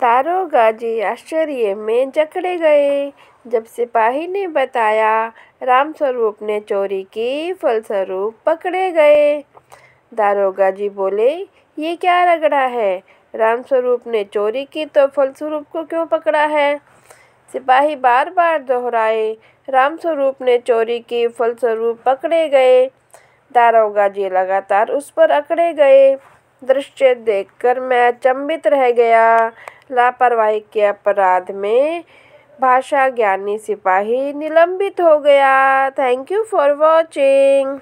दारोगा जी आश्चर्य में जकड़े गए जब सिपाही ने बताया रामस्वरूप ने चोरी की फलस्वरूप पकड़े गए दारोगा जी बोले ये क्या रगड़ा है रामस्वरूप ने चोरी की तो फलस्वरूप को क्यों पकड़ा है सिपाही बार बार दोहराए रामस्वरूप ने चोरी की फलस्वरूप पकड़े गए दारोगा जी लगातार उस पर अकड़े गए दृश्य देखकर मैं अचंबित रह गया लापरवाही के अपराध में भाषा ज्ञानी सिपाही निलंबित हो गया थैंक यू फॉर वॉचिंग